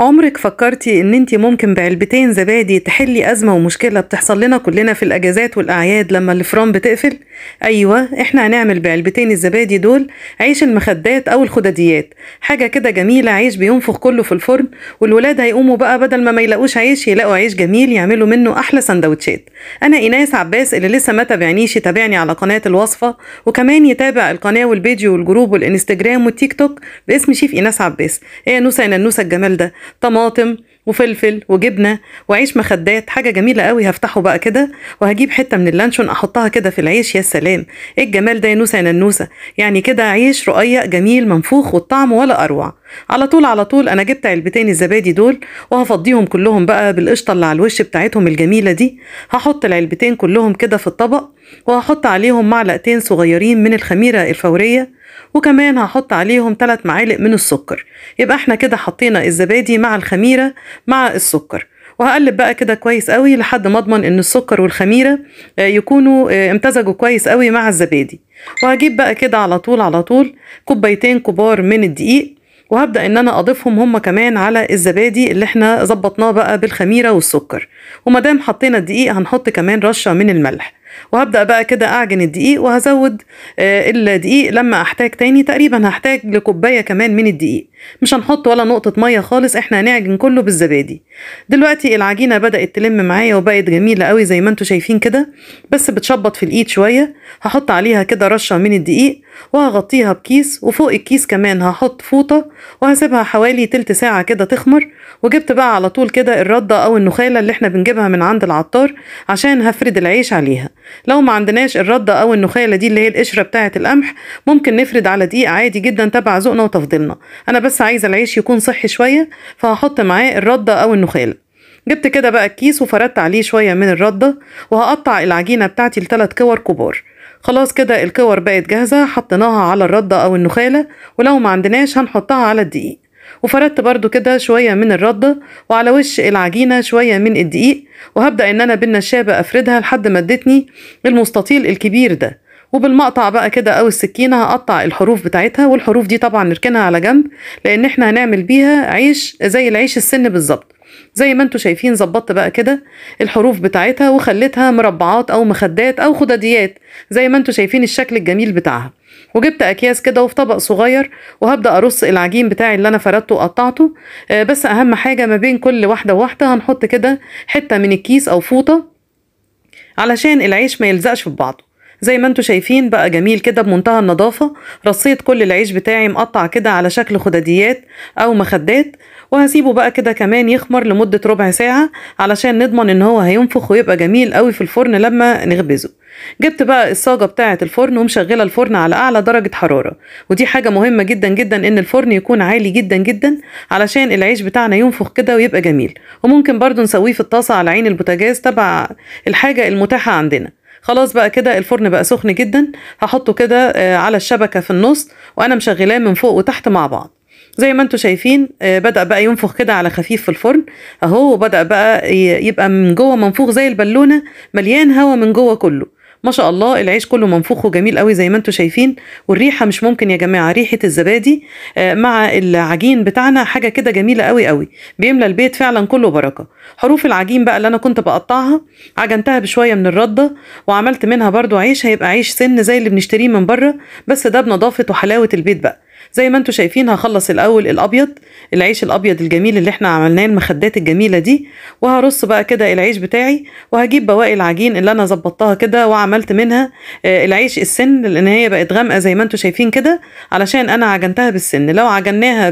عمرك فكرتي ان انت ممكن بعلبتين زبادي تحلي ازمه ومشكله بتحصل لنا كلنا في الاجازات والاعياد لما الفران بتقفل ايوه احنا هنعمل بعلبتين الزبادي دول عيش المخدات او الخدديات حاجه كده جميله عيش بينفخ كله في الفرن والولاد هيقوموا بقى بدل ما ما يلاقوش عيش يلاقوا عيش جميل يعملوا منه احلى سندوتشات انا ايناس عباس اللي لسه ما تابعنيش يتابعني على قناه الوصفه وكمان يتابع القناه والفيديو والجروب والانستجرام والتيك توك باسم شيف ايناس عباس ايه نوسه يا إيه الجمال ده طماطم وفلفل وجبنه وعيش مخدات حاجه جميله قوي هفتحه بقى كده وهجيب حته من اللانشون احطها كده في العيش يا سلام ايه الجمال ده يا نوسه يا ننوسه يعني كده عيش رقيق جميل منفوخ والطعم ولا اروع على طول على طول انا جبت علبتين الزبادي دول وهفضيهم كلهم بقى بالقشطه اللي على الوش بتاعتهم الجميله دي هحط العلبتين كلهم كده في الطبق وهحط عليهم معلقتين صغيرين من الخميره الفوريه وكمان هحط عليهم 3 معالق من السكر يبقى احنا كده حطينا الزبادي مع الخميرة مع السكر وهقلب بقى كده كويس قوي لحد ما اضمن ان السكر والخميره آه، يكونوا آه، امتزجوا كويس قوي مع الزبادي وهجيب بقى كده على طول على طول كوبايتين كبار من الدقيق وهبدا ان انا اضيفهم هم كمان على الزبادي اللي احنا ظبطناه بقى بالخميره والسكر ومادام حطينا الدقيق هنحط كمان رشه من الملح وهبدأ بقى كده أعجن الدقيق وهزود آه، الدقيق لما أحتاج تاني تقريبا هحتاج لكوباية كمان من الدقيق مش هنحط ولا نقطة مية خالص احنا هنعجن كله بالزبادي دلوقتي العجينة بدأت تلم معايا وبقت جميلة قوي زي ما انتوا شايفين كده بس بتشبط في الايد شوية هحط عليها كده رشة من الدقيق وهغطيها بكيس وفوق الكيس كمان هحط فوطة وهسيبها حوالي تلت ساعة كده تخمر وجبت بقى على طول كده الردة او النخالة اللي احنا بنجيبها من عند العطار عشان هفرد العيش عليها لو ما عندناش الردة او النخالة دي اللي هي القشرة بتاعة القمح ممكن نفرد على دقيق عادي جدا تبع ذوقنا وتفضيلنا انا بس بس عايزه العيش يكون صحي شويه فهحط معاه الرده او النخاله جبت كده بقى الكيس وفردت عليه شويه من الرده وهقطع العجينه بتاعتي لثلاث كور كبار خلاص كده الكور بقت جاهزه حطيناها على الرده او النخاله ولو ما عندناش هنحطها على الدقيق وفردت برضو كده شوية من الردة وعلى وش العجينة شوية من الدقيق وهبدأ ان انا بالنشابة افردها لحد ما ادتني المستطيل الكبير ده وبالمقطع بقى كده او السكينه هقطع الحروف بتاعتها والحروف دي طبعا نركنها على جنب لان احنا هنعمل بيها عيش زي العيش السن بالظبط زي ما انتوا شايفين ظبطت بقى كده الحروف بتاعتها وخليتها مربعات او مخدات او خدديات زي ما انتوا شايفين الشكل الجميل بتاعها وجبت اكياس كده وفي طبق صغير وهبدا ارص العجين بتاعي اللي انا فردته وقطعته آه بس اهم حاجه ما بين كل واحده وواحده هنحط كده حته من الكيس او فوطه علشان العيش ما يلزقش في بعضه زي ما انتوا شايفين بقى جميل كده بمنتهى النظافة رصيت كل العيش بتاعي مقطع كده على شكل خداديات أو مخدات وهسيبه بقى كده كمان يخمر لمدة ربع ساعة علشان نضمن ان هو هينفخ ويبقى جميل قوي في الفرن لما نخبزه جبت بقى الصاجة بتاعة الفرن ومشغلة الفرن على أعلى درجة حرارة ودي حاجة مهمة جدا جدا ان الفرن يكون عالي جدا جدا علشان العيش بتاعنا ينفخ كده ويبقى جميل وممكن برضو نسويه في الطاسة على عين البوتاجاز تبع الحاجة المتاحة عندنا خلاص بقى كده الفرن بقى سخن جدا هحطه كده آه، على الشبكه في النص وانا مشغلاه من فوق وتحت مع بعض زي ما انتم شايفين آه، بدا بقى ينفخ كده على خفيف في الفرن اهو وبدا بقى يبقى من جوه منفوخ زي البالونه مليان هواء من جوه كله ما شاء الله العيش كله منفوخ وجميل قوي زي ما انتم شايفين والريحه مش ممكن يا جماعه ريحه الزبادي آه، مع العجين بتاعنا حاجه كده جميله قوي قوي بيملى البيت فعلا كله بركه حروف العجين بقى اللي انا كنت بقطعها عجنتها بشويه من الرده وعملت منها برضو عيش هيبقى عيش سن زي اللي بنشتريه من بره بس ده بنظافه وحلاوه البيت بقى زي ما انتم شايفين هخلص الاول الابيض العيش الابيض الجميل اللي احنا عملناه المخدات الجميله دي وهرص بقى كده العيش بتاعي وهجيب بواقي العجين اللي انا ظبطتها كده وعملت منها آه، العيش السن لان هي بقت غامقه زي ما انتم شايفين كده علشان انا عجنتها بالسن لو عجناها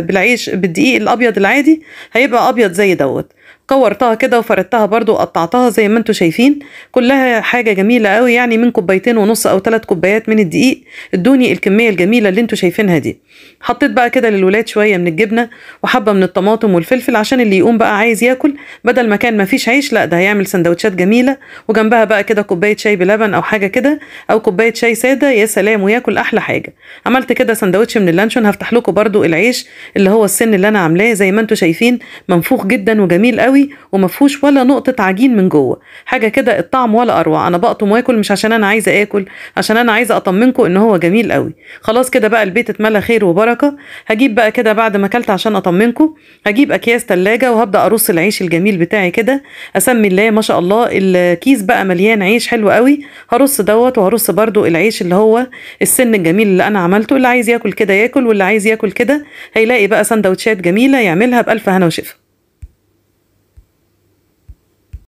بالعيش بالدقيق الابيض العادي هيبقى ابيض زي دوت كورتها كده وفردتها برضو وقطعتها زي ما انتم شايفين كلها حاجة جميلة قوي يعني من كوبايتين ونص او ثلاث كوبايات من الدقيق ادوني الكمية الجميلة اللي انتم شايفينها دي حطيت بقى كده للولاد شوية من الجبنة وحبة من الطماطم والفلفل عشان اللي يقوم بقى عايز ياكل بدل ما كان مفيش عيش لا ده هيعمل سندوتشات جميلة وجنبها بقى كده كوباية شاي بلبن او حاجة كده او كوباية شاي سادة يا سلام وياكل احلى حاجة عملت كده سندوتش من اللانشون هفتح لكم برضو العيش اللي هو السن اللي انا عاملاه زي ما انتم شايفين منفوخ جدا وجميل قوي وما فيهوش ولا نقطه عجين من جوه حاجه كده الطعم ولا اروع انا بقطم واكل مش عشان انا عايزه اكل عشان انا عايزه اطمنكم ان هو جميل قوي خلاص كده بقى البيت اتملى خير وبركه هجيب بقى كده بعد ما اكلت عشان اطمنكم هجيب اكياس ثلاجه وهبدا ارص العيش الجميل بتاعي كده اسمي الله ما شاء الله الكيس بقى مليان عيش حلو قوي هرص دوت وهرص برده العيش اللي هو السن الجميل اللي انا عملته اللي عايز ياكل كده ياكل واللي عايز ياكل كده هيلاقي بقى سندوتشات جميله يعملها بالف هنا وشفا